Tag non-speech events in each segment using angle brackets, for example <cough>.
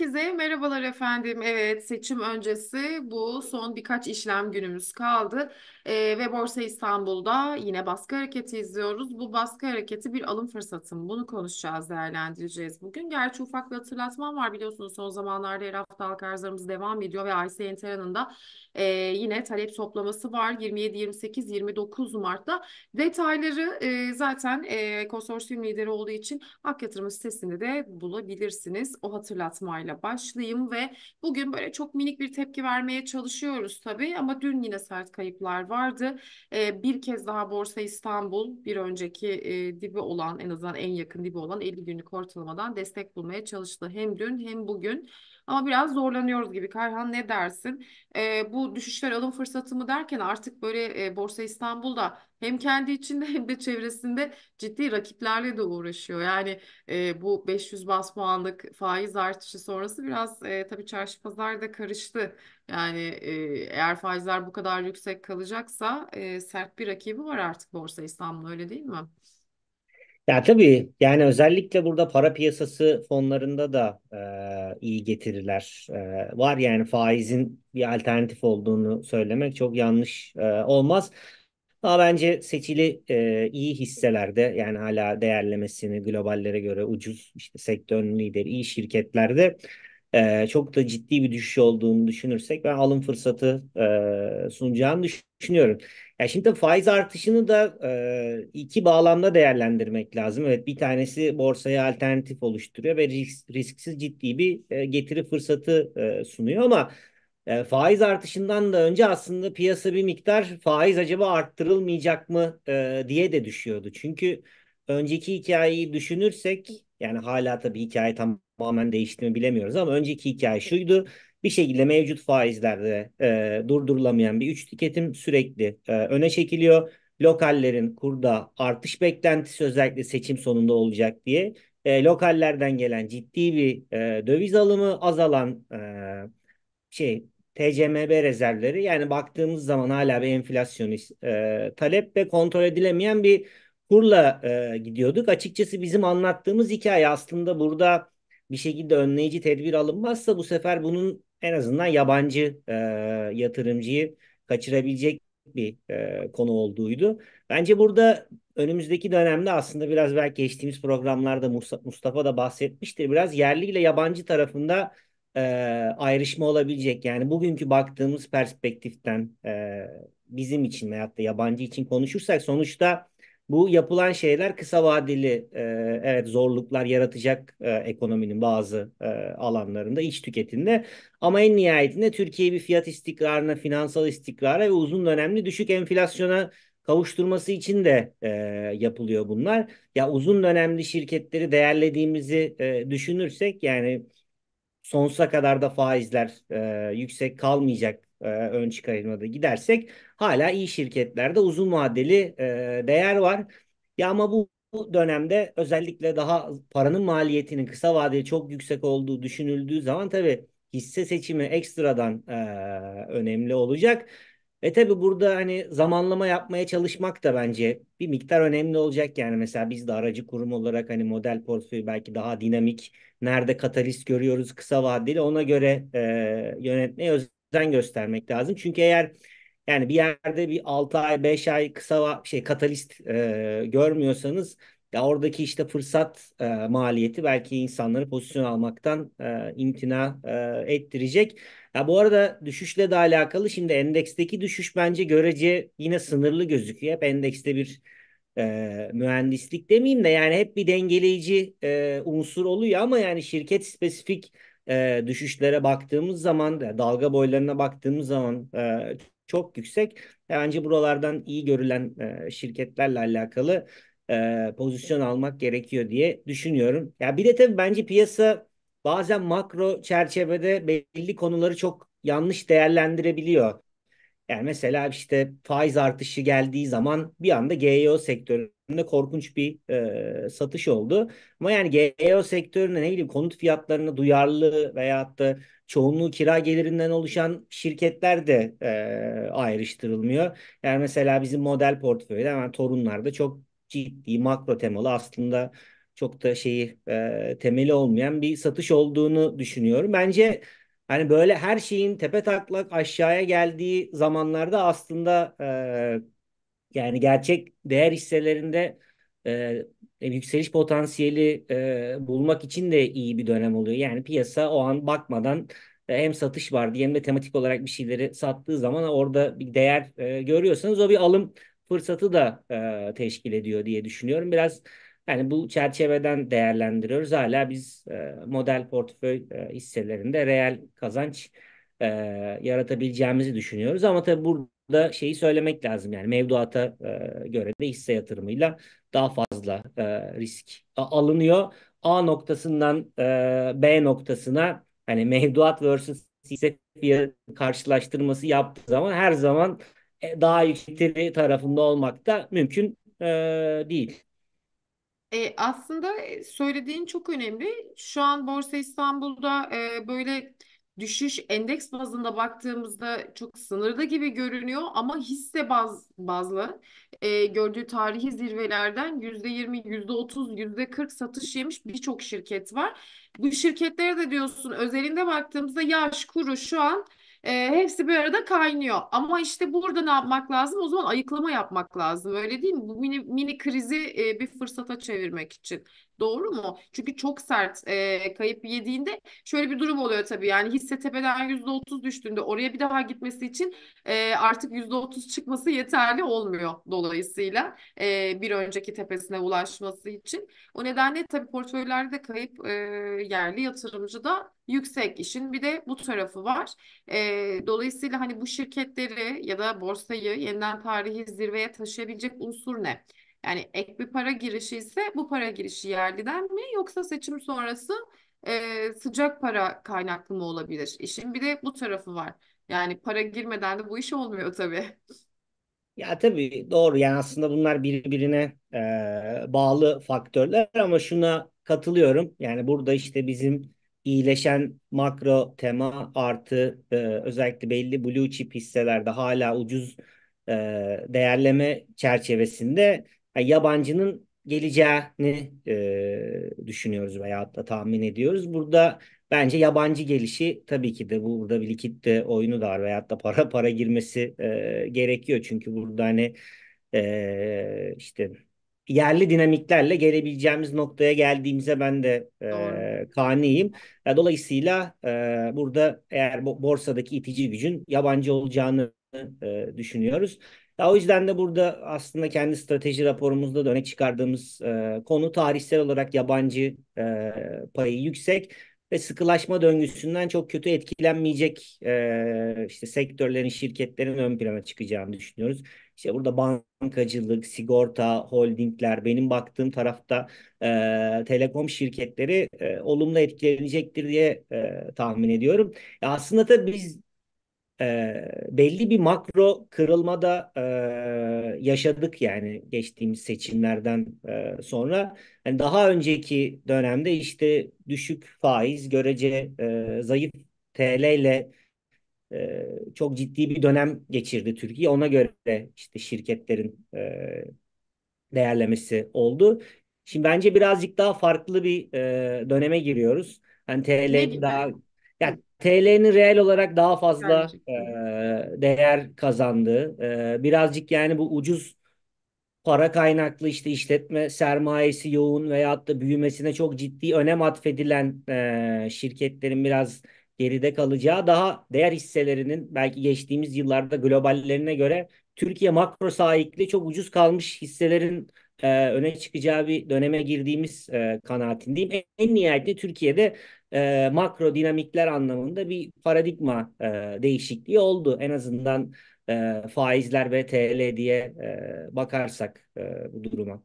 Herkese merhabalar efendim. Evet seçim öncesi bu son birkaç işlem günümüz kaldı ee, ve Borsa İstanbul'da yine baskı hareketi izliyoruz. Bu baskı hareketi bir alım fırsatı mı? Bunu konuşacağız, değerlendireceğiz bugün. Gerçi ufak bir hatırlatmam var biliyorsunuz son zamanlarda her hafta arzlarımız devam ediyor ve IC Enteran'ın da e, yine talep toplaması var 27, 28, 29 Mart'ta. Detayları e, zaten e, konsorsiyum lideri olduğu için Ak Yatırım sitesinde de bulabilirsiniz o hatırlatmayla konuşmayla başlayayım ve bugün böyle çok minik bir tepki vermeye çalışıyoruz tabii ama dün yine sert kayıplar vardı. E, bir kez daha Borsa İstanbul bir önceki e, dibi olan en azından en yakın dibi olan 50 günlük ortalamadan destek bulmaya çalıştı. Hem dün hem bugün ama biraz zorlanıyoruz gibi. Kayhan ne dersin? E, bu düşüşler alım fırsatı mı derken artık böyle e, Borsa İstanbul'da hem kendi içinde hem de çevresinde ciddi rakiplerle de uğraşıyor. Yani e, bu 500 bas puanlık faiz artışı sonrası biraz e, tabii çarşı pazar da karıştı. Yani e, eğer faizler bu kadar yüksek kalacaksa e, sert bir rakibi var artık Borsa İstanbul öyle değil mi? Ya tabii yani özellikle burada para piyasası fonlarında da e, iyi getiriler e, var yani faizin bir alternatif olduğunu söylemek çok yanlış e, olmaz. Ama bence seçili e, iyi hisselerde yani hala değerlemesini globallere göre ucuz işte sektörün lideri iyi şirketlerde e, çok da ciddi bir düşüş olduğunu düşünürsek ben alım fırsatı e, sunacağını düşünüyorum. Ya şimdi faiz artışını da e, iki bağlamda değerlendirmek lazım. Evet bir tanesi borsaya alternatif oluşturuyor ve risk, risksiz ciddi bir e, getiri fırsatı e, sunuyor ama yani e, faiz artışından da önce aslında piyasa bir miktar faiz acaba arttırılmayacak mı e, diye de düşüyordu. Çünkü önceki hikayeyi düşünürsek yani hala tabii hikaye tamamen değişti mi bilemiyoruz ama önceki hikaye şuydu. Bir şekilde mevcut faizlerde e, durdurulamayan bir üç tüketim sürekli e, öne çekiliyor. Lokallerin kurda artış beklentisi özellikle seçim sonunda olacak diye e, lokallerden gelen ciddi bir e, döviz alımı azalan e, şey TCMB rezervleri yani baktığımız zaman hala bir enflasyonist e, talep ve kontrol edilemeyen bir kurla e, gidiyorduk. Açıkçası bizim anlattığımız hikaye aslında burada bir şekilde önleyici tedbir alınmazsa bu sefer bunun en azından yabancı e, yatırımcıyı kaçırabilecek bir e, konu olduğuydu. Bence burada önümüzdeki dönemde aslında biraz belki geçtiğimiz programlarda Mustafa da bahsetmiştir. Biraz yerli ile yabancı tarafında e, ayrışma olabilecek. Yani bugünkü baktığımız perspektiften e, bizim için veyahut da yabancı için konuşursak sonuçta bu yapılan şeyler kısa vadeli e, evet zorluklar yaratacak e, ekonominin bazı e, alanlarında iç tüketimde ama en nihayetinde Türkiye bir fiyat istikrarına, finansal istikrara ve uzun dönemli düşük enflasyona kavuşturması için de e, yapılıyor bunlar. Ya uzun dönemli şirketleri değerlediğimizi e, düşünürsek yani sonsuza kadar da faizler e, yüksek kalmayacak e, ön çıkarımda gidersek hala iyi şirketlerde uzun vadeli e, değer var. Ya ama bu, bu dönemde özellikle daha paranın maliyetinin kısa vadeli çok yüksek olduğu düşünüldüğü zaman tabii hisse seçimi ekstradan e, önemli olacak. Ve tabii burada hani zamanlama yapmaya çalışmak da bence bir miktar önemli olacak yani mesela biz de aracı kurum olarak hani model portföyü belki daha dinamik nerede katalist görüyoruz kısa vadeli ona göre e, yönetmeye özen göstermek lazım. Çünkü eğer yani bir yerde bir 6 ay 5 ay kısa şey katalist e, görmüyorsanız ya oradaki işte fırsat e, maliyeti belki insanları pozisyon almaktan e, imtina e, ettirecek. Ya bu arada düşüşle de alakalı şimdi endeksteki düşüş bence görece yine sınırlı gözüküyor. Hep endekste bir e, mühendislik demeyeyim de yani hep bir dengeleyici e, unsur oluyor ama yani şirket spesifik e, düşüşlere baktığımız zaman dalga boylarına baktığımız zaman e, çok yüksek. Bence buralardan iyi görülen e, şirketlerle alakalı e, pozisyon almak gerekiyor diye düşünüyorum. Ya bir de tabii bence piyasa bazen makro çerçevede belli konuları çok yanlış değerlendirebiliyor. Yani mesela işte faiz artışı geldiği zaman bir anda GEO sektöründe korkunç bir e, satış oldu. Ama yani GEO sektöründe ne bileyim konut fiyatlarına duyarlı veyahut da çoğunluğu kira gelirinden oluşan şirketler de e, ayrıştırılmıyor. Yani mesela bizim model portföyde hemen torunlarda çok ciddi makro temalı aslında çok da şeyi e, temeli olmayan bir satış olduğunu düşünüyorum. Bence hani böyle her şeyin tepe taklak aşağıya geldiği zamanlarda aslında e, yani gerçek değer hisselerinde e, yükseliş potansiyeli e, bulmak için de iyi bir dönem oluyor. Yani piyasa o an bakmadan e, hem satış var diye hem de tematik olarak bir şeyleri sattığı zaman orada bir değer e, görüyorsanız o bir alım fırsatı da e, teşkil ediyor diye düşünüyorum. Biraz yani bu çerçeveden değerlendiriyoruz. Hala biz e, model portföy e, hisselerinde reel kazanç e, yaratabileceğimizi düşünüyoruz. Ama tabii burada şeyi söylemek lazım yani mevduata e, göre de hisse yatırımıyla daha fazla e, risk alınıyor. A noktasından e, B noktasına hani mevduat versus hisse karşılaştırması yaptığı zaman her zaman e, daha yüksekleri tarafında olmak da mümkün e, değil. E, aslında e, söylediğin çok önemli. Şu an Borsa İstanbul'da e, böyle düşüş endeks bazında baktığımızda çok sınırda gibi görünüyor ama hisse baz bazlı e, gördüğü tarihi zirvelerden yüzde yirmi, yüzde otuz, yüzde kırk satış yemiş birçok şirket var. Bu şirketlere de diyorsun özelinde baktığımızda yaş kuru şu an e, hepsi bir arada kaynıyor. Ama işte burada ne yapmak lazım? O zaman ayıklama yapmak lazım. Öyle değil mi? Bu mini, mini krizi e, bir fırsata çevirmek için. Doğru mu? Çünkü çok sert e, kayıp yediğinde şöyle bir durum oluyor tabii. Yani hisse tepeden %30 düştüğünde oraya bir daha gitmesi için e, artık %30 çıkması yeterli olmuyor dolayısıyla e, bir önceki tepesine ulaşması için. O nedenle tabii portföylerde kayıp e, yerli yatırımcı da yüksek işin bir de bu tarafı var. E, dolayısıyla hani bu şirketleri ya da borsayı yeniden tarihi zirveye taşıyabilecek unsur ne? Yani ek bir para girişi ise bu para girişi yerliden mi yoksa seçim sonrası e, sıcak para kaynaklı mı olabilir? İşin bir de bu tarafı var. Yani para girmeden de bu iş olmuyor tabii. Ya tabii doğru yani aslında bunlar birbirine e, bağlı faktörler ama şuna katılıyorum. Yani burada işte bizim iyileşen makro tema artı e, özellikle belli blue chip hisselerde hala ucuz e, değerleme çerçevesinde yani yabancının geleceğini e, düşünüyoruz veya da tahmin ediyoruz. Burada bence yabancı gelişi tabii ki de burada bir likitte oyunu da var veyahut da para <laughs> para girmesi e, gerekiyor. Çünkü burada hani e, işte yerli dinamiklerle gelebileceğimiz noktaya geldiğimize ben de e, kaniyim. E, dolayısıyla e, burada eğer borsadaki itici gücün yabancı olacağını e, düşünüyoruz. Ya o yüzden de burada aslında kendi strateji raporumuzda da öne çıkardığımız e, konu tarihsel olarak yabancı e, payı yüksek ve sıkılaşma döngüsünden çok kötü etkilenmeyecek e, işte sektörlerin, şirketlerin ön plana çıkacağını düşünüyoruz. İşte burada bankacılık, sigorta, holdingler, benim baktığım tarafta e, telekom şirketleri e, olumlu etkilenecektir diye e, tahmin ediyorum. Ya aslında tabii biz e, belli bir makro kırılmada e, yaşadık yani geçtiğimiz seçimlerden e, sonra. Yani daha önceki dönemde işte düşük faiz, görece e, zayıf TL ile e, çok ciddi bir dönem geçirdi Türkiye. Ona göre de işte şirketlerin e, değerlemesi oldu. Şimdi bence birazcık daha farklı bir e, döneme giriyoruz. Hani TL daha yani TL'nin reel olarak daha fazla e, değer kazandığı, e, birazcık yani bu ucuz para kaynaklı işte işletme sermayesi yoğun veyahut da büyümesine çok ciddi önem atfedilen e, şirketlerin biraz geride kalacağı daha değer hisselerinin belki geçtiğimiz yıllarda globallerine göre Türkiye makro sahikli çok ucuz kalmış hisselerin e, öne çıkacağı bir döneme girdiğimiz e, kanaatindeyim. En, en nihayetinde Türkiye'de e, makro dinamikler anlamında bir paradigma e, değişikliği oldu. En azından e, faizler ve TL diye e, bakarsak e, bu duruma.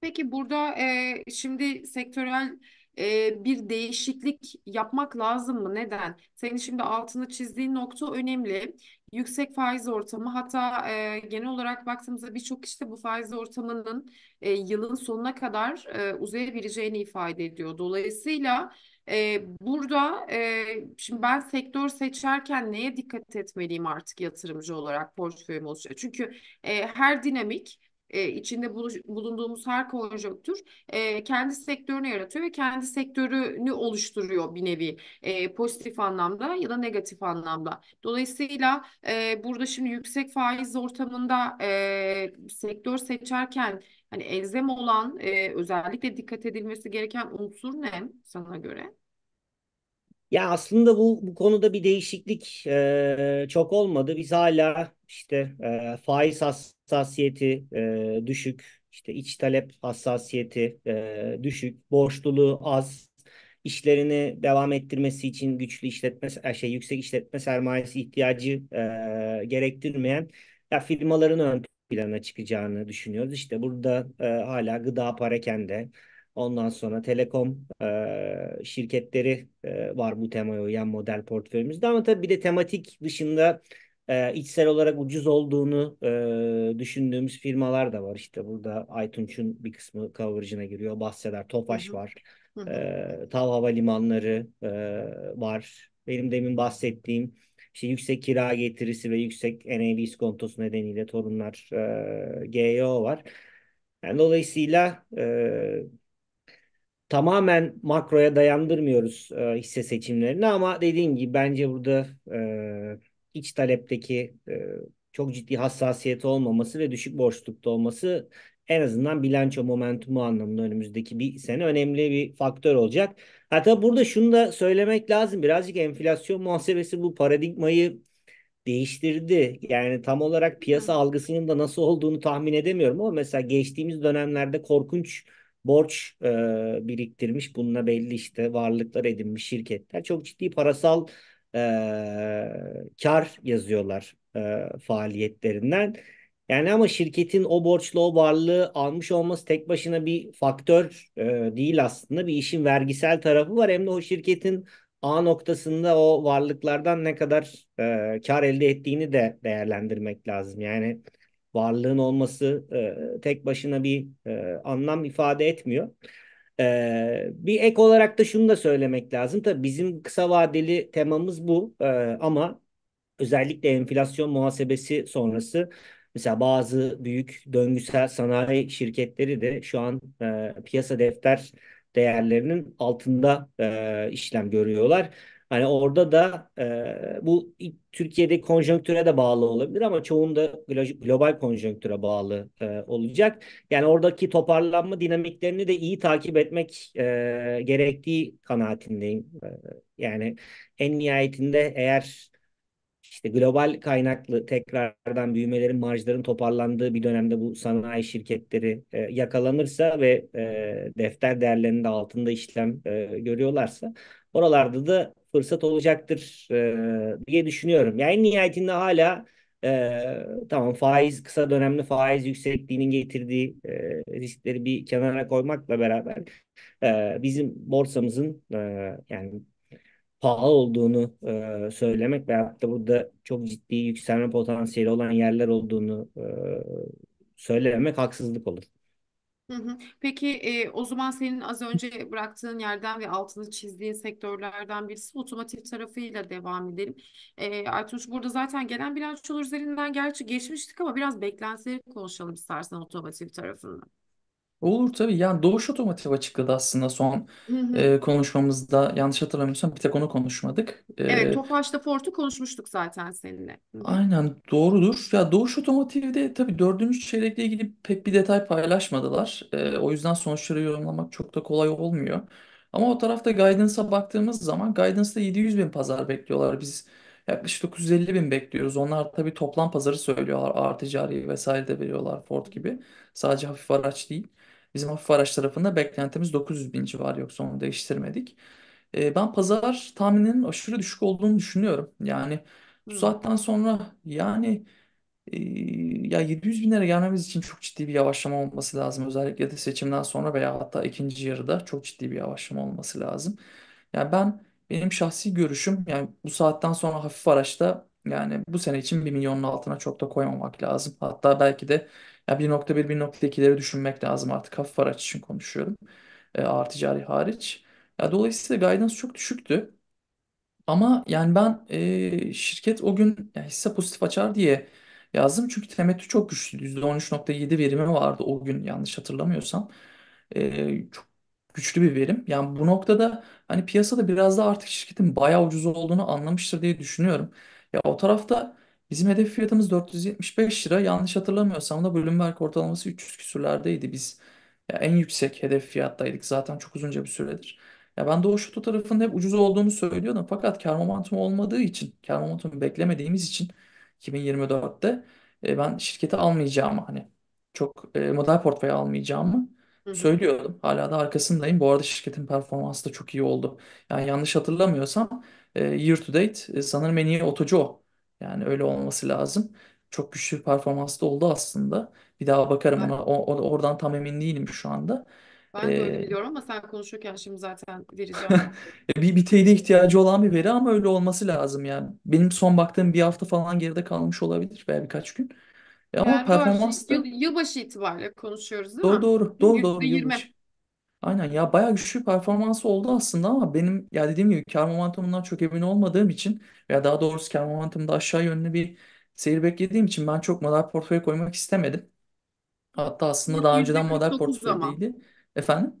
Peki burada e, şimdi sektörel e, bir değişiklik yapmak lazım mı? Neden? Senin şimdi altını çizdiğin nokta önemli yüksek faiz ortamı hatta e, genel olarak baktığımızda birçok işte bu faiz ortamının e, yılın sonuna kadar e, uzayabileceğini ifade ediyor. Dolayısıyla e, burada e, şimdi ben sektör seçerken neye dikkat etmeliyim artık yatırımcı olarak portföyüm oluşuyor. Çünkü e, her dinamik e, içinde buluş, bulunduğumuz her konjonktür e, kendi sektörünü yaratıyor ve kendi sektörünü oluşturuyor bir nevi e, pozitif anlamda ya da negatif anlamda. Dolayısıyla e, burada şimdi yüksek faiz ortamında e, sektör seçerken hani elzem olan e, özellikle dikkat edilmesi gereken unsur ne sana göre? Ya aslında bu, bu konuda bir değişiklik e, çok olmadı. Biz hala işte e, faiz has hassasiyeti e, düşük, işte iç talep hassasiyeti e, düşük, borçluluğu az, işlerini devam ettirmesi için güçlü işletme e, şey yüksek işletme sermayesi ihtiyacı e, gerektirmeyen ya firmaların ön plana çıkacağını düşünüyoruz. İşte burada e, hala gıda parakende ondan sonra telekom e, şirketleri e, var bu temaya uyan model portföyümüzde ama tabii bir de tematik dışında e, içsel olarak ucuz olduğunu e, düşündüğümüz firmalar da var. İşte burada iTunes'un bir kısmı coverage'ına giriyor. Bahseder, Tofaş hı hı. var. E, ee, Tav Havalimanları e, var. Benim demin bahsettiğim işte yüksek kira getirisi ve yüksek NAV iskontosu nedeniyle torunlar e, GEO var. Yani dolayısıyla e, tamamen makroya dayandırmıyoruz e, hisse seçimlerini ama dediğim gibi bence burada e, iç talepteki e, çok ciddi hassasiyeti olmaması ve düşük borçlukta olması en azından bilanço momentumu anlamında önümüzdeki bir sene önemli bir faktör olacak. Hatta burada şunu da söylemek lazım. Birazcık enflasyon muhasebesi bu paradigmayı değiştirdi. Yani tam olarak piyasa algısının da nasıl olduğunu tahmin edemiyorum ama mesela geçtiğimiz dönemlerde korkunç borç e, biriktirmiş. Bununla belli işte varlıklar edinmiş şirketler. Çok ciddi parasal e, kar yazıyorlar e, faaliyetlerinden. Yani ama şirketin o borçlu o varlığı almış olması tek başına bir faktör e, değil aslında. Bir işin vergisel tarafı var hem de o şirketin A noktasında o varlıklardan ne kadar e, kar elde ettiğini de değerlendirmek lazım. Yani varlığın olması e, tek başına bir e, anlam ifade etmiyor. Ee, bir ek olarak da şunu da söylemek lazım. Tabii bizim kısa vadeli temamız bu ee, ama özellikle enflasyon muhasebesi sonrası mesela bazı büyük döngüsel sanayi şirketleri de şu an e, piyasa defter değerlerinin altında e, işlem görüyorlar. Hani orada da e, bu Türkiye'de konjonktüre de bağlı olabilir ama çoğunda global konjonktüre bağlı e, olacak. Yani oradaki toparlanma dinamiklerini de iyi takip etmek e, gerektiği kanaatindeyim. E, yani en nihayetinde eğer işte global kaynaklı tekrardan büyümelerin, marjların toparlandığı bir dönemde bu sanayi şirketleri e, yakalanırsa ve e, defter değerlerinde altında işlem e, görüyorlarsa Oralarda da fırsat olacaktır e, diye düşünüyorum. Yani nihayetinde hala e, tamam faiz kısa dönemli faiz yüksekliğinin getirdiği e, riskleri bir kenara koymakla beraber e, bizim borsamızın e, yani pahalı olduğunu e, söylemek ve da burada çok ciddi yükselme potansiyeli olan yerler olduğunu e, söylemek haksızlık olur. Hı hı. Peki e, o zaman senin az önce bıraktığın yerden ve altını çizdiğin sektörlerden birisi otomotiv tarafıyla devam edelim. E, Aytunç burada zaten gelen bilançolar üzerinden gerçi geçmiştik ama biraz beklentileri konuşalım istersen otomotiv tarafından. Olur tabii. Yani Doğuş Otomotiv açıkladı aslında son Hı hı. e, konuşmamızda. Yanlış hatırlamıyorsam bir tek onu konuşmadık. Evet, E, Tofaş'ta Fort'u konuşmuştuk zaten seninle. Hı hı. Aynen doğrudur. Ya Doğuş Otomotiv'de tabii dördüncü çeyrekle ilgili pek bir detay paylaşmadılar. Ee, o yüzden sonuçları yorumlamak çok da kolay olmuyor. Ama o tarafta Guidance'a baktığımız zaman Guidance'da 700 bin pazar bekliyorlar. Biz yaklaşık 950 bin bekliyoruz. Onlar tabii toplam pazarı söylüyorlar. Ağır ticari vesaire de veriyorlar Ford gibi. Sadece hafif araç değil. Bizim hafif araç tarafında beklentimiz 900 bin civarı yoksa onu değiştirmedik. E, ben pazar tahmininin aşırı düşük olduğunu düşünüyorum. Yani bu Hmm. saatten sonra yani e, ya 700 binlere gelmemiz için çok ciddi bir yavaşlama olması lazım. Özellikle de seçimden sonra veya hatta ikinci yarıda çok ciddi bir yavaşlama olması lazım. Yani ben benim şahsi görüşüm yani bu saatten sonra hafif araçta yani bu sene için 1 milyonun altına çok da koymamak lazım. Hatta belki de ya 1.1-1.2'leri düşünmek lazım artık hafif araç için konuşuyorum. E, ağır ticari hariç. Ya, dolayısıyla guidance çok düşüktü. Ama yani ben e, şirket o gün ya hisse pozitif açar diye yazdım. Çünkü temettü çok güçlüydü. %13.7 verimi vardı o gün yanlış hatırlamıyorsam. E, çok güçlü bir verim. Yani bu noktada hani piyasada biraz da artık şirketin bayağı ucuz olduğunu anlamıştır diye düşünüyorum. Ya o tarafta bizim hedef fiyatımız 475 lira. Yanlış hatırlamıyorsam da Bloomberg ortalaması 300 küsürlerdeydi. Biz ya en yüksek hedef fiyattaydık zaten çok uzunca bir süredir. Ya ben Doğu Şutu tarafında hep ucuz olduğunu söylüyordum. Fakat kar momentum olmadığı için, kar momentumu beklemediğimiz için 2024'te e, ben şirketi almayacağımı hani çok e, model portföy almayacağımı Hı hı. söylüyordum. Hala da arkasındayım. Bu arada şirketin performansı da çok iyi oldu. Yani yanlış hatırlamıyorsam ee, year to date e, sanırım en iyi otocu o. Yani öyle olması lazım. Çok güçlü bir performans da oldu aslında. Bir daha bakarım ona. O, oradan tam emin değilim şu anda. ben de öyle E, biliyorum ama sen konuşurken şimdi zaten vereceğim ben. <laughs> bir bir teyide ihtiyacı olan bir veri ama öyle olması lazım yani. Benim son baktığım bir hafta falan geride kalmış olabilir veya birkaç gün. ama Yani var. performans da Yıl, yılbaşı itibariyle konuşuyoruz değil doğru mi? doğru doğru doğru Yüzde yirmi. Aynen ya bayağı güçlü bir performansı oldu aslında ama benim ya dediğim gibi kar momentumundan çok emin olmadığım için ya daha doğrusu kar momentumda aşağı yönlü bir seyir beklediğim için ben çok model portföy koymak istemedim. Hatta aslında daha önceden model %49 ama. portföydeydi. Efendim?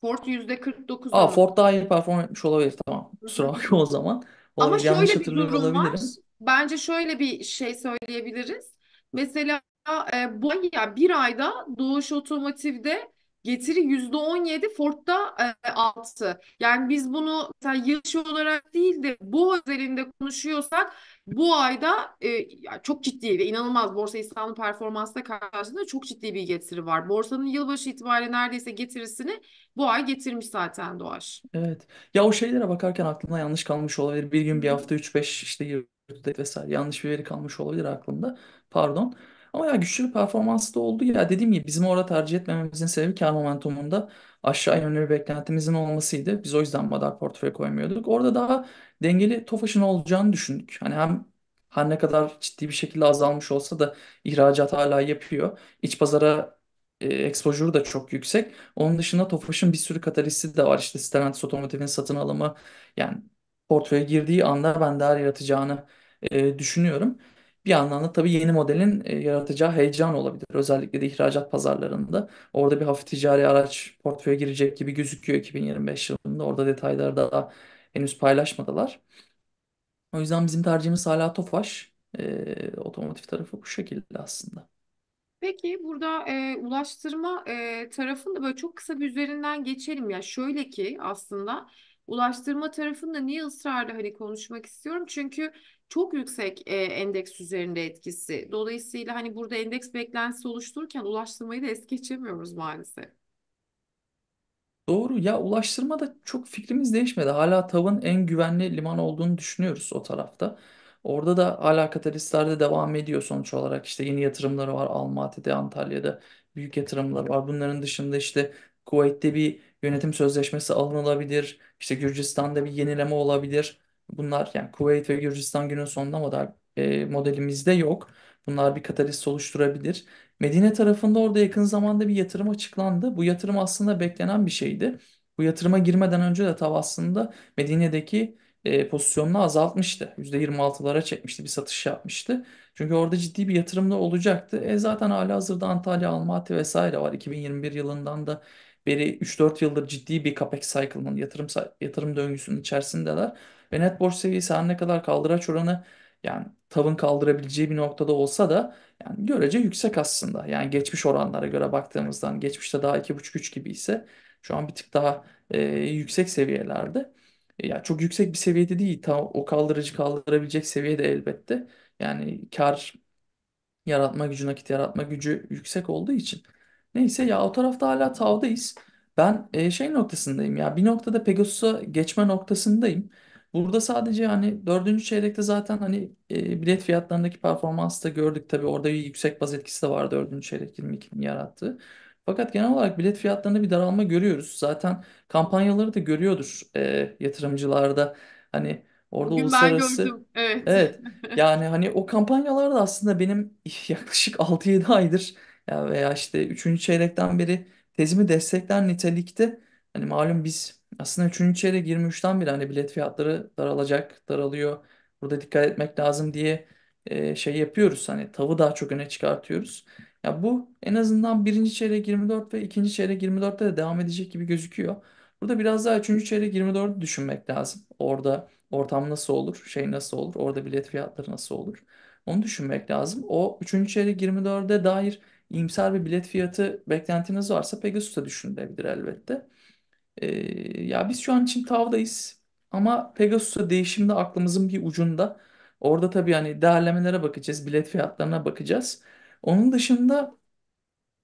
Ford %49 Aa ama. Ford daha iyi performans etmiş olabilir tamam. Hı Kusura bakma o zaman. Ama Olabilir. Yanlış şöyle bir hatırlıyor durum var. olabilirim. Bence şöyle bir şey söyleyebiliriz. Mesela e, bu ay ya bir ayda Doğuş Otomotiv'de Getiri yüzde %17, Ford'da e, 6. Yani biz bunu mesela yılşı olarak değil de bu özelinde konuşuyorsak bu ayda e, çok ciddi ve inanılmaz Borsa İstanbul performansla karşısında çok ciddi bir getiri var. Borsanın yılbaşı itibariyle neredeyse getirisini bu ay getirmiş zaten Doğaç. Evet. Ya o şeylere bakarken aklına yanlış kalmış olabilir. Bir gün bir hafta 3-5 işte vesaire yanlış bir veri kalmış olabilir aklımda. Pardon. Ama ya güçlü bir performans da oldu ya. Dediğim gibi bizim orada tercih etmememizin sebebi kar momentumunda aşağı yönlü bir beklentimizin olmasıydı. Biz o yüzden Badar portföye koymuyorduk. Orada daha dengeli Tofaş'ın olacağını düşündük. Hani hem her ne kadar ciddi bir şekilde azalmış olsa da ihracat hala yapıyor. İç pazara e, exposure'u da çok yüksek. Onun dışında Tofaş'ın bir sürü katalisti de var. İşte Stellantis Otomotiv'in satın alımı yani portföye girdiği anda ben değer yaratacağını e, düşünüyorum bir yandan da tabii yeni modelin e, yaratacağı heyecan olabilir. Özellikle de ihracat pazarlarında. Orada bir hafif ticari araç portföye girecek gibi gözüküyor 2025 yılında. Orada detayları da henüz paylaşmadılar. O yüzden bizim tercihimiz hala Tofaş. E, otomotiv tarafı bu şekilde aslında. Peki burada e, ulaştırma e, tarafında böyle çok kısa bir üzerinden geçelim ya. Şöyle ki aslında ulaştırma tarafında niye ısrarla hani konuşmak istiyorum? Çünkü çok yüksek e, endeks üzerinde etkisi. Dolayısıyla hani burada endeks beklentisi oluştururken ulaştırmayı da es geçemiyoruz maalesef. Doğru ya ulaştırma da çok fikrimiz değişmedi. Hala TAV'ın en güvenli liman olduğunu düşünüyoruz o tarafta. Orada da hala katalistlerde devam ediyor sonuç olarak. işte yeni yatırımları var Almaty'de, Antalya'da büyük yatırımlar var. Bunların dışında işte Kuveyt'te bir yönetim sözleşmesi alınabilir. İşte Gürcistan'da bir yenileme olabilir. Bunlar yani Kuveyt ve Gürcistan günün sonunda model, e, modelimizde yok. Bunlar bir katalist oluşturabilir. Medine tarafında orada yakın zamanda bir yatırım açıklandı. Bu yatırım aslında beklenen bir şeydi. Bu yatırıma girmeden önce de TAV aslında Medine'deki e, pozisyonunu azaltmıştı. %26'lara çekmişti, bir satış yapmıştı. Çünkü orada ciddi bir yatırım olacaktı. E, zaten halihazırda Antalya, Almaty vesaire var. 2021 yılından da beri 3-4 yıldır ciddi bir capex cycle'ın yatırım yatırım döngüsünün içerisindeler. Ve net borç seviyesi her ne kadar kaldıraç oranı yani tavın kaldırabileceği bir noktada olsa da yani görece yüksek aslında. Yani geçmiş oranlara göre baktığımızdan geçmişte daha 2,5-3 gibi ise şu an bir tık daha e, yüksek seviyelerde. E, ya çok yüksek bir seviyede değil. Tam o kaldırıcı kaldırabilecek seviyede elbette. Yani kar yaratma gücü, nakit yaratma gücü yüksek olduğu için Neyse ya o tarafta hala tavdayız. Ben e, şey noktasındayım ya bir noktada Pegasus'a geçme noktasındayım. Burada sadece hani dördüncü çeyrekte zaten hani e, bilet fiyatlarındaki performansı da gördük. Tabii orada bir yüksek baz etkisi de var dördüncü çeyrek 22 yarattı. Fakat genel olarak bilet fiyatlarında bir daralma görüyoruz. Zaten kampanyaları da görüyordur e, yatırımcılarda. Hani orada Bugün ben uluslararası gördüm. Evet. evet <laughs> yani hani o kampanyalarda aslında benim <laughs> yaklaşık 6-7 aydır ya veya işte üçüncü çeyrekten beri tezimi destekler nitelikte hani malum biz aslında üçüncü çeyrek 23'ten beri hani bilet fiyatları daralacak, daralıyor. Burada dikkat etmek lazım diye e, şey yapıyoruz. Hani tavı daha çok öne çıkartıyoruz. Ya bu en azından birinci çeyrek 24 ve ikinci çeyrek 24'te de devam edecek gibi gözüküyor. Burada biraz daha üçüncü çeyrek 24'ü düşünmek lazım. Orada ortam nasıl olur, şey nasıl olur, orada bilet fiyatları nasıl olur. Onu düşünmek lazım. O üçüncü çeyrek 24'e dair İmsar bir bilet fiyatı beklentiniz varsa Pegasus'a düşünülebilir elbette. Ee, ya biz şu an için TAV'dayız ama Pegasus'a değişimde aklımızın bir ucunda. Orada tabii hani değerlemelere bakacağız, bilet fiyatlarına bakacağız. Onun dışında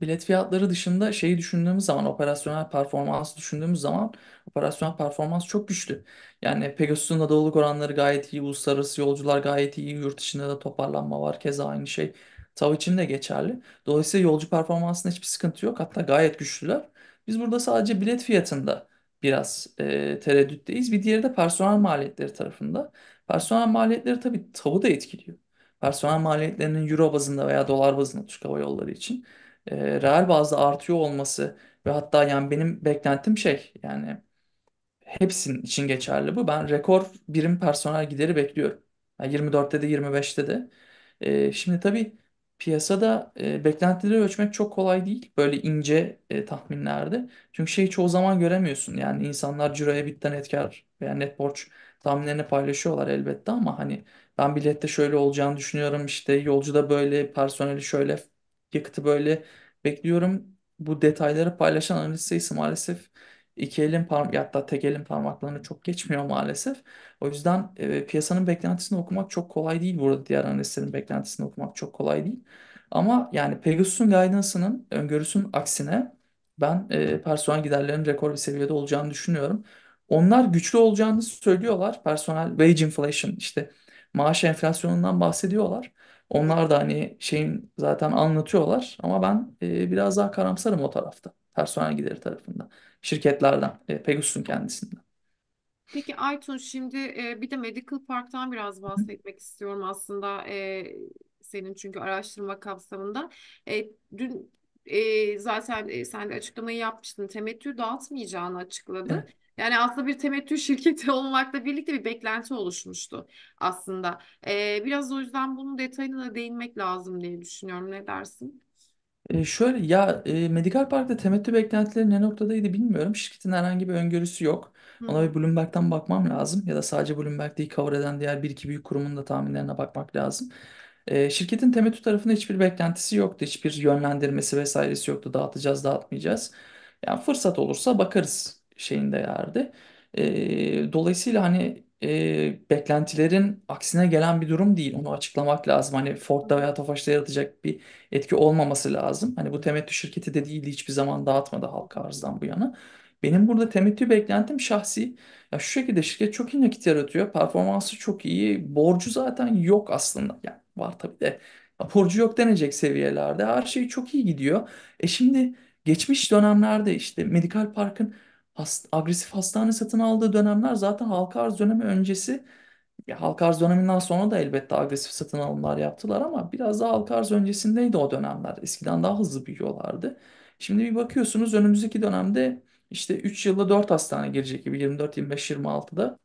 bilet fiyatları dışında şeyi düşündüğümüz zaman operasyonel performans düşündüğümüz zaman operasyonel performans çok güçlü. Yani Pegasus'un da doluluk oranları gayet iyi, uluslararası yolcular gayet iyi, yurt içinde de toparlanma var. Keza aynı şey TAV için de geçerli. Dolayısıyla yolcu performansında hiçbir sıkıntı yok. Hatta gayet güçlüler. Biz burada sadece bilet fiyatında biraz e, tereddütteyiz. Bir diğeri de personel maliyetleri tarafında. Personel maliyetleri tabii TAV'ı da etkiliyor. Personel maliyetlerinin euro bazında veya dolar bazında Türk Hava Yolları için e, reel bazda artıyor olması ve hatta yani benim beklentim şey yani hepsinin için geçerli bu. Ben rekor birim personel gideri bekliyorum. Yani 24'te de 25'te de. E, şimdi tabii Piyasada e, beklentileri ölçmek çok kolay değil. Böyle ince e, tahminlerde. Çünkü şeyi çoğu zaman göremiyorsun. Yani insanlar ciroya bitten etkar veya net borç tahminlerini paylaşıyorlar elbette ama hani ben bilette şöyle olacağını düşünüyorum işte da böyle personeli şöyle yakıtı böyle bekliyorum. Bu detayları paylaşan analist sayısı maalesef iki elin parmak hatta tek elin parmaklarını çok geçmiyor maalesef. O yüzden e, piyasanın beklentisini okumak çok kolay değil burada diğer analistlerin beklentisini okumak çok kolay değil. Ama yani Pegasus'un guidance'ının öngörüsünün aksine ben e, personel giderlerinin rekor bir seviyede olacağını düşünüyorum. Onlar güçlü olacağını söylüyorlar. Personel wage inflation işte maaş enflasyonundan bahsediyorlar. Onlar da hani şeyin zaten anlatıyorlar ama ben e, biraz daha karamsarım o tarafta. Personel gideri tarafında şirketlerden, e, Pegasus'un kendisinden. Peki Aytun şimdi e, bir de Medical Park'tan biraz bahsetmek istiyorum aslında e, senin çünkü araştırma kapsamında. E, dün e, zaten e, sen de açıklamayı yapmıştın. Temettü dağıtmayacağını açıkladı. Yani aslında bir temettü <laughs> şirketi olmakla birlikte bir beklenti oluşmuştu aslında. E, biraz o yüzden bunun detayına da değinmek lazım diye düşünüyorum. Ne dersin? E, şöyle ya e, Medikal Park'ta temettü beklentileri ne noktadaydı bilmiyorum. Şirketin herhangi bir öngörüsü yok. Ona Hı. bir Bloomberg'dan bakmam lazım ya da sadece Bloomberg değil cover eden diğer bir iki büyük kurumun da tahminlerine bakmak lazım. E, şirketin temettü tarafında hiçbir beklentisi yoktu. Hiçbir yönlendirmesi vesairesi yoktu. Dağıtacağız, dağıtmayacağız. Yani fırsat olursa bakarız şeyinde yerdi. E, dolayısıyla hani e, beklentilerin aksine gelen bir durum değil. Onu açıklamak lazım. Hani Ford'da veya Tofaş'ta yaratacak bir etki olmaması lazım. Hani bu temettü şirketi de değildi hiçbir zaman dağıtmadı halka arzdan bu yana. Benim burada temettü beklentim şahsi. Ya şu şekilde şirket çok iyi nakit yaratıyor. Performansı çok iyi. Borcu zaten yok aslında. Yani var tabii de. Borcu yok denecek seviyelerde. Her şey çok iyi gidiyor. E şimdi geçmiş dönemlerde işte Medical Park'ın hast- agresif hastane satın aldığı dönemler zaten halka arz dönemi öncesi ya halka arz döneminden sonra da elbette agresif satın alımlar yaptılar ama biraz daha halka arz öncesindeydi o dönemler. Eskiden daha hızlı büyüyorlardı. Şimdi bir bakıyorsunuz önümüzdeki dönemde işte 3 yılda 4 hastane girecek gibi 24, 25, 26'da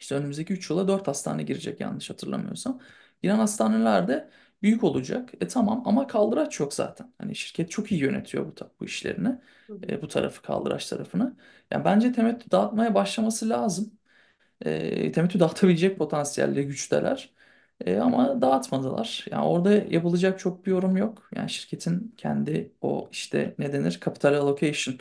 işte önümüzdeki 3 yıla 4 hastane girecek yanlış hatırlamıyorsam. Giren hastanelerde büyük olacak. E tamam ama kaldıraç yok zaten. Hani şirket çok iyi yönetiyor bu, bu işlerini. E, bu tarafı kaldıraç tarafını. Yani bence temettü dağıtmaya başlaması lazım. E, temettü dağıtabilecek potansiyelde güçteler. E, ama dağıtmadılar. Yani orada yapılacak çok bir yorum yok. Yani şirketin kendi o işte ne denir capital allocation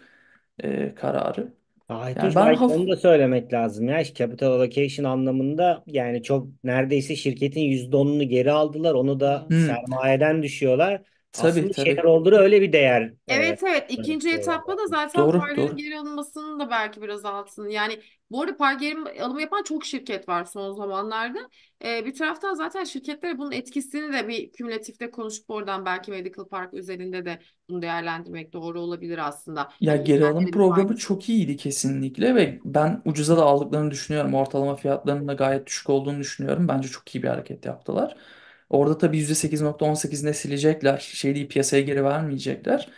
e, kararı. Aa, Yani Aytunç ben belki onu da söylemek lazım ya. İşte Capital allocation anlamında yani çok neredeyse şirketin %10'unu geri aldılar. Onu da Hmm. sermayeden düşüyorlar. Tabii aslında tabii. şeyler olduğu öyle bir değer e, Evet evet ikinci etapta da zaten Doğru doğru. geri alınmasının da belki biraz altını yani bu arada pay geri alımı yapan çok şirket var son zamanlarda. Ee, bir taraftan zaten şirketlere bunun etkisini de bir kümülatifte konuşup oradan belki Medical Park üzerinde de bunu değerlendirmek doğru olabilir aslında. Ya Hani geri alım kendileri bir pay programı çok iyiydi kesinlikle ve ben ucuza da aldıklarını düşünüyorum. Ortalama fiyatlarının da gayet düşük olduğunu düşünüyorum. Bence çok iyi bir hareket yaptılar. Orada tabii %8.18'ine silecekler. Şey değil piyasaya geri vermeyecekler.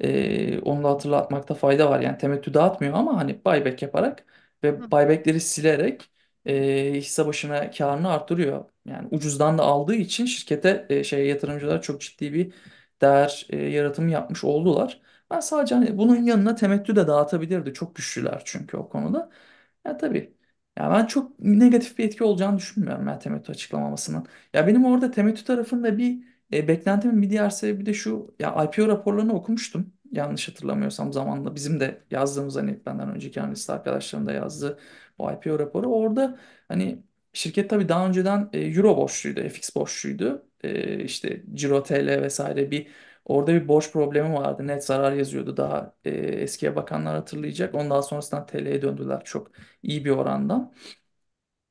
Ee, onu da hatırlatmakta fayda var. Yani temettü dağıtmıyor ama hani buyback yaparak ve Hı. buybackleri silerek e, hisse başına karını arttırıyor Yani ucuzdan da aldığı için şirkete e, şey yatırımcılar çok ciddi bir değer e, yaratımı yapmış oldular. Ben sadece hani bunun yanına temettü de dağıtabilirdi. Çok güçlüler çünkü o konuda. Ya tabii ya ben çok negatif bir etki olacağını düşünmüyorum ya temettü açıklamamasının. Ya benim orada temettü tarafında bir e, beklentimin bir diğer sebebi de şu. Ya IPO raporlarını okumuştum. Yanlış hatırlamıyorsam zamanla bizim de yazdığımız hani benden önceki analist arkadaşlarım da yazdı bu IPO raporu. Orada hani şirket tabii daha önceden e, Euro borçluydu, FX borçluydu. E, işte Ciro TL vesaire bir Orada bir borç problemi vardı. Net zarar yazıyordu. Daha e, eskiye bakanlar hatırlayacak. Ondan sonrasında TL'ye döndüler çok iyi bir oranda.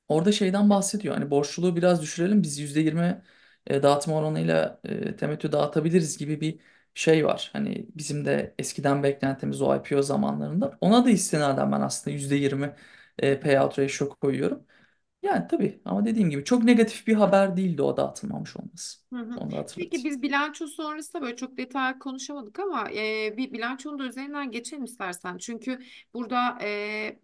Orada şeyden bahsediyor. Hani borçluluğu biraz düşürelim. Biz %20 e, dağıtım oranıyla e, temettü dağıtabiliriz gibi bir şey var. Hani bizim de eskiden beklentimiz o IPO zamanlarında. Ona da istinaden ben aslında %20 e, payout ratio koyuyorum. Yani tabii ama dediğim gibi çok negatif bir haber değildi o dağıtılmamış olması. Hı hı. Peki biz bilanço sonrasında böyle çok detay konuşamadık ama e, bir bilançonun da üzerinden geçelim istersen. Çünkü burada e,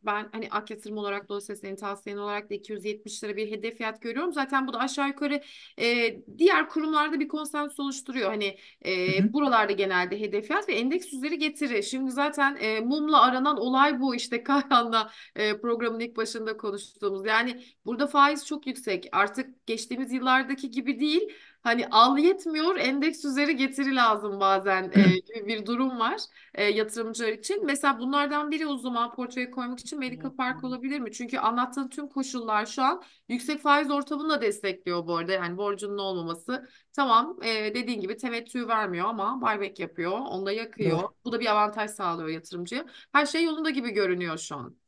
ben hani Ak Yatırım olarak dolayısıyla senin tavsiyen olarak da 270 lira bir hedef fiyat görüyorum. Zaten bu da aşağı yukarı e, diğer kurumlarda bir konsens oluşturuyor. Hani e, hı hı. buralarda genelde hedef fiyat ve endeks üzeri getiri. Şimdi zaten e, mumla aranan olay bu işte <laughs> Kayhan'la e, programın ilk başında konuştuğumuz. Yani burada faiz çok yüksek. Artık geçtiğimiz yıllardaki gibi değil hani al yetmiyor endeks üzeri getiri lazım bazen e, gibi bir durum var e, yatırımcılar için. Mesela bunlardan biri o zaman portföye koymak için Medical Park olabilir mi? Çünkü anlattığın tüm koşullar şu an yüksek faiz ortamını da destekliyor bu arada. Yani borcunun olmaması. Tamam e, dediğin gibi temettü vermiyor ama buyback yapıyor. Onu da yakıyor. Doğru. Bu da bir avantaj sağlıyor yatırımcıya. Her şey yolunda gibi görünüyor şu an.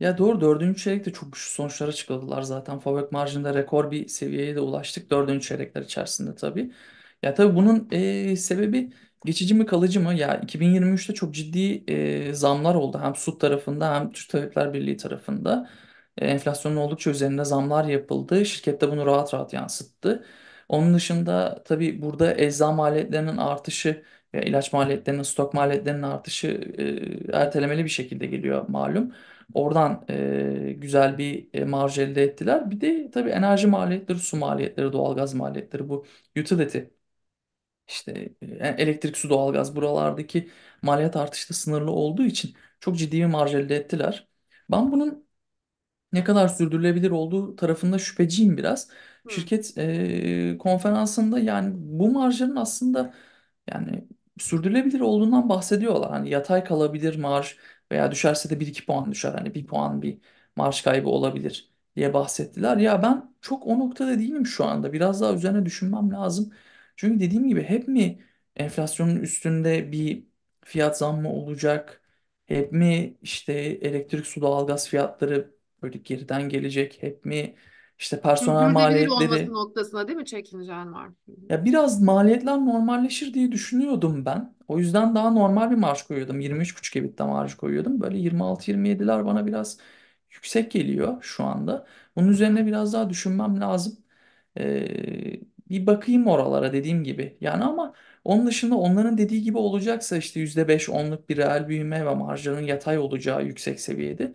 Ya doğru dördüncü çeyrekte çok güçlü sonuçlara çıkardılar zaten. Fabrik marjında rekor bir seviyeye de ulaştık dördüncü çeyrekler içerisinde tabii. Ya tabii bunun eee, sebebi geçici mi kalıcı mı? Ya 2023'te çok ciddi eee, zamlar oldu. Hem SUD tarafında hem Türk Tabipler Birliği tarafında. E, enflasyonun oldukça üzerinde zamlar yapıldı. Şirket de bunu rahat rahat yansıttı. Onun dışında tabii burada ecza maliyetlerinin artışı ve ilaç maliyetlerinin, stok maliyetlerinin artışı eee, ertelemeli bir şekilde geliyor malum. Oradan e, güzel bir e, marj elde ettiler. Bir de tabii enerji maliyetleri, su maliyetleri, doğalgaz maliyetleri bu utility işte e, elektrik, su, doğalgaz buralardaki maliyet artışta sınırlı olduğu için çok ciddi bir marj elde ettiler. Ben bunun ne kadar sürdürülebilir olduğu tarafında şüpheciyim biraz. Hı. Şirket e, konferansında yani bu marjların aslında yani sürdürülebilir olduğundan bahsediyorlar. Hani yatay kalabilir marj veya düşerse de 1-2 puan düşer. Hani 1 puan bir marş kaybı olabilir diye bahsettiler. Ya ben çok o noktada değilim şu anda. Biraz daha üzerine düşünmem lazım. Çünkü dediğim gibi hep mi enflasyonun üstünde bir fiyat zammı olacak? Hep mi işte elektrik, su, doğalgaz fiyatları böyle geriden gelecek? Hep mi işte personel maliyetleri. olması noktasına değil mi çekincen var? Ya biraz maliyetler normalleşir diye düşünüyordum ben. O yüzden daha normal bir marj koyuyordum. 23,5 EBIT'te marj koyuyordum. Böyle 26-27'ler bana biraz yüksek geliyor şu anda. Bunun üzerine biraz daha düşünmem lazım. Ee, bir bakayım oralara dediğim gibi. Yani ama onun dışında onların dediği gibi olacaksa işte %5-10'luk bir reel büyüme ve marjların yatay olacağı yüksek seviyede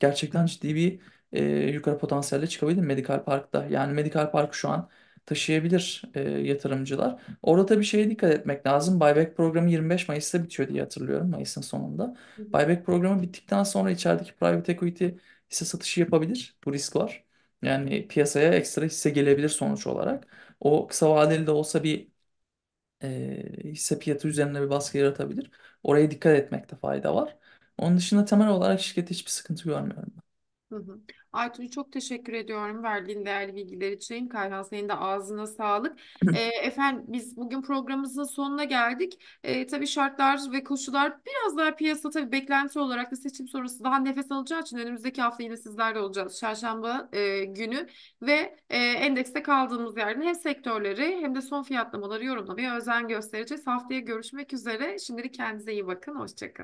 gerçekten ciddi bir e, yukarı potansiyelle çıkabilir Medical Park'ta. Yani Medical Park şu an taşıyabilir e, yatırımcılar. Orada tabii şeye dikkat etmek lazım. Buyback programı 25 Mayıs'ta bitiyor diye hatırlıyorum Mayıs'ın sonunda. Buyback programı bittikten sonra içerideki private equity hisse satışı yapabilir. Bu risk var. Yani piyasaya ekstra hisse gelebilir sonuç olarak. O kısa vadeli de olsa bir e, hisse fiyatı üzerinde bir baskı yaratabilir. Oraya dikkat etmekte fayda var. Onun dışında temel olarak şirkette hiçbir sıkıntı görmüyorum ben. Hı hı. Aytu'yu çok teşekkür ediyorum verdiğin değerli bilgiler için. Kayhan senin de ağzına sağlık. <laughs> e, efendim biz bugün programımızın sonuna geldik. E, tabii şartlar ve koşullar biraz daha piyasa tabii beklenti olarak da seçim sonrası daha nefes alacağı için önümüzdeki hafta yine sizlerle olacağız. Çarşamba e, günü ve e, endekste kaldığımız yerden hem sektörleri hem de son fiyatlamaları yorumlamaya özen göstereceğiz. Haftaya görüşmek üzere. Şimdilik kendinize iyi bakın. Hoşçakalın.